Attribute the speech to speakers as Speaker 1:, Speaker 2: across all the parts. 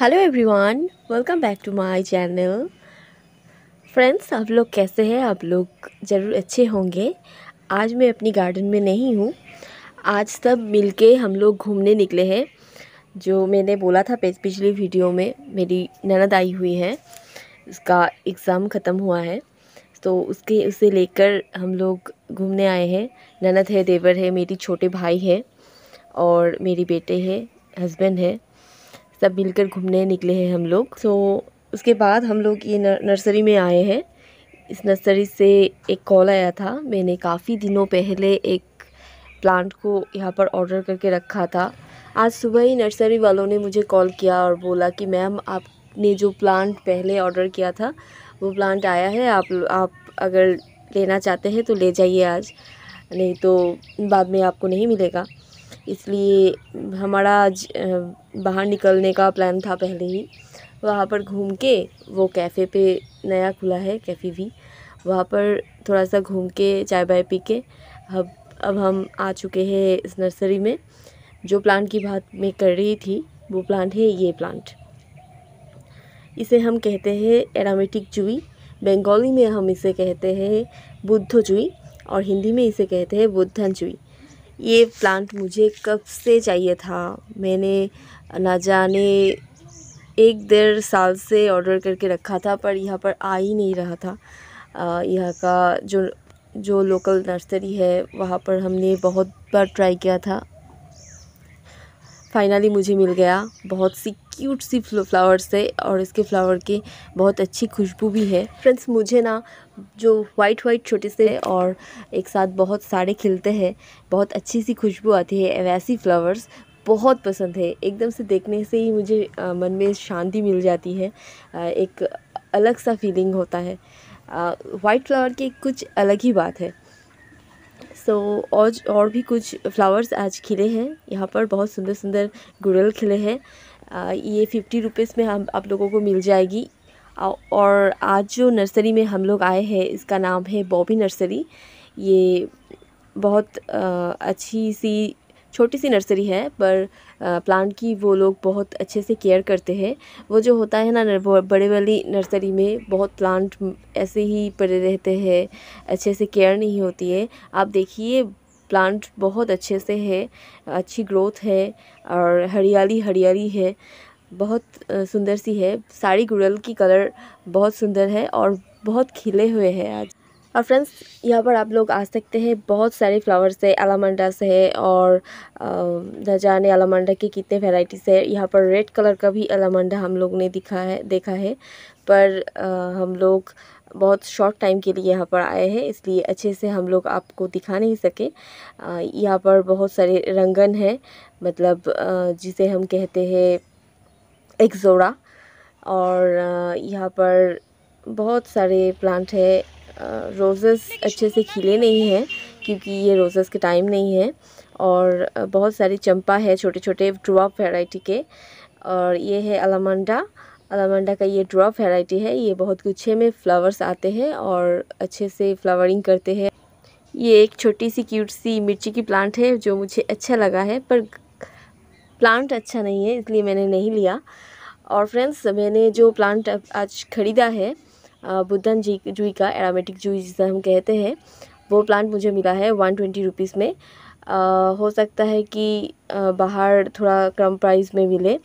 Speaker 1: hello everyone welcome back to my channel friends आप लोग कैसे हैं आप लोग ज़रूर अच्छे होंगे आज मैं अपनी गार्डन में नहीं हूँ आज सब मिलके हम लोग घूमने निकले हैं जो मैंने बोला था पिछली वीडियो में मेरी ननद आई हुई है उसका एग्ज़ाम ख़त्म हुआ है तो उसके उसे लेकर हम लोग घूमने आए हैं ननद है देवर है मेरी छोटे भाई है और मेरी बेटे है हस्बैंड है सब मिलकर घूमने निकले हैं हम लोग सो उसके बाद हम लोग ये नर्सरी में आए हैं इस नर्सरी से एक कॉल आया था मैंने काफ़ी दिनों पहले एक प्लांट को यहाँ पर ऑर्डर करके रखा था आज सुबह ही नर्सरी वालों ने मुझे कॉल किया और बोला कि मैम आपने जो प्लांट पहले ऑर्डर किया था वो प्लांट आया है आप आप अगर लेना चाहते हैं तो ले जाइए आज नहीं तो बाद में आपको नहीं मिलेगा इसलिए हमारा आज बाहर निकलने का प्लान था पहले ही वहाँ पर घूम के वो कैफ़े पे नया खुला है कैफ़े भी वहाँ पर थोड़ा सा घूम के चाय बाय पी के अब अब हम आ चुके हैं इस नर्सरी में जो प्लांट की बात मैं कर रही थी वो प्लांट है ये प्लांट इसे हम कहते हैं एरामेटिक जुई बंगाली में हम इसे कहते हैं बुद्ध चुई और हिंदी में इसे कहते हैं बुद्धन चुई ये प्लांट मुझे कब से चाहिए था मैंने ना जाने एक डेढ़ साल से ऑर्डर करके रखा था पर यहाँ पर आ ही नहीं रहा था यहाँ का जो जो लोकल नर्सरी है वहाँ पर हमने बहुत बार ट्राई किया था फाइनली मुझे मिल गया बहुत सी क्यूट सी फ्लावर्स है और इसके फ्लावर की बहुत अच्छी खुशबू भी है फ्रेंड्स मुझे ना जो वाइट वाइट छोटे से और एक साथ बहुत सारे खिलते हैं बहुत अच्छी सी खुशबू आती है वैसी फ्लावर्स बहुत पसंद है एकदम से देखने से ही मुझे मन में शांति मिल जाती है एक अलग सा फीलिंग होता है वाइट फ्लावर की कुछ अलग ही बात है सो so, और और भी कुछ फ्लावर्स आज खिले हैं यहाँ पर बहुत सुंदर सुंदर गुड़ल खिले हैं ये फिफ्टी रुपीज़ में हम आप लोगों को मिल जाएगी और आज जो नर्सरी में हम लोग आए हैं इसका नाम है बॉबी नर्सरी ये बहुत आ, अच्छी सी छोटी सी नर्सरी है पर प्लांट की वो लोग बहुत अच्छे से केयर करते हैं वो जो होता है ना बड़े वाली नर्सरी में बहुत प्लांट ऐसे ही पड़े रहते हैं अच्छे से केयर नहीं होती है आप देखिए प्लांट बहुत अच्छे से है अच्छी ग्रोथ है और हरियाली हरियाली है बहुत सुंदर सी है साड़ी गुड़ल की कलर बहुत सुंदर है और बहुत खिले हुए हैं आज और फ्रेंड्स यहाँ पर आप लोग आ सकते हैं बहुत सारे फ्लावर्स है एलामंडास है और न जाने अलामंडा के कितने वेराइटीज़ है यहाँ पर रेड कलर का भी एलामंडा हम लोग ने दिखा है देखा है पर आ, हम लोग बहुत शॉर्ट टाइम के लिए यहाँ पर आए हैं इसलिए अच्छे से हम लोग आपको दिखा नहीं सके यहाँ पर बहुत सारे रंगन है मतलब आ, जिसे हम कहते हैं एक्जोड़ा और यहाँ पर बहुत सारे प्लांट है रोज़ेस अच्छे से खिले नहीं हैं क्योंकि ये रोज़ेस के टाइम नहीं है और बहुत सारी चंपा है छोटे छोटे ड्रॉप वेराइटी के और ये है अलामंडा अलामंडा का ये ड्रॉप वेराइटी है ये बहुत गुच्छे में फ्लावर्स आते हैं और अच्छे से फ्लावरिंग करते हैं ये एक छोटी सी क्यूट सी मिर्ची की प्लांट है जो मुझे अच्छा लगा है पर प्लांट अच्छा नहीं है इसलिए मैंने नहीं लिया और फ्रेंड्स मैंने जो प्लांट आज ख़रीदा है बुद्धन जी जुई का एरामेटिक जुई जिसे हम कहते हैं वो प्लांट मुझे मिला है वन ट्वेंटी रुपीज़ में आ, हो सकता है कि आ, बाहर थोड़ा कम प्राइस में मिले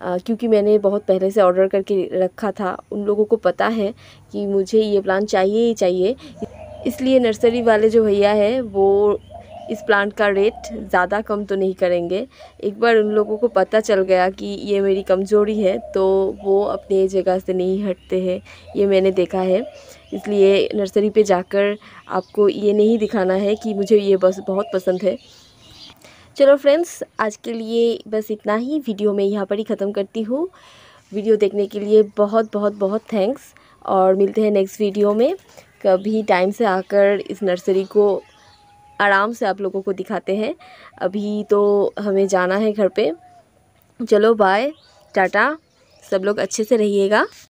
Speaker 1: आ, क्योंकि मैंने बहुत पहले से ऑर्डर करके रखा था उन लोगों को पता है कि मुझे ये प्लांट चाहिए ही चाहिए इसलिए नर्सरी वाले जो भैया है वो इस प्लांट का रेट ज़्यादा कम तो नहीं करेंगे एक बार उन लोगों को पता चल गया कि ये मेरी कमज़ोरी है तो वो अपने जगह से नहीं हटते हैं ये मैंने देखा है इसलिए नर्सरी पे जाकर आपको ये नहीं दिखाना है कि मुझे ये बस बहुत पसंद है चलो फ्रेंड्स आज के लिए बस इतना ही वीडियो मैं यहाँ पर ही ख़त्म करती हूँ वीडियो देखने के लिए बहुत बहुत बहुत थैंक्स और मिलते हैं नेक्स्ट वीडियो में कभी टाइम से आकर इस नर्सरी को आराम से आप लोगों को दिखाते हैं अभी तो हमें जाना है घर पे चलो बाय टाटा सब लोग अच्छे से रहिएगा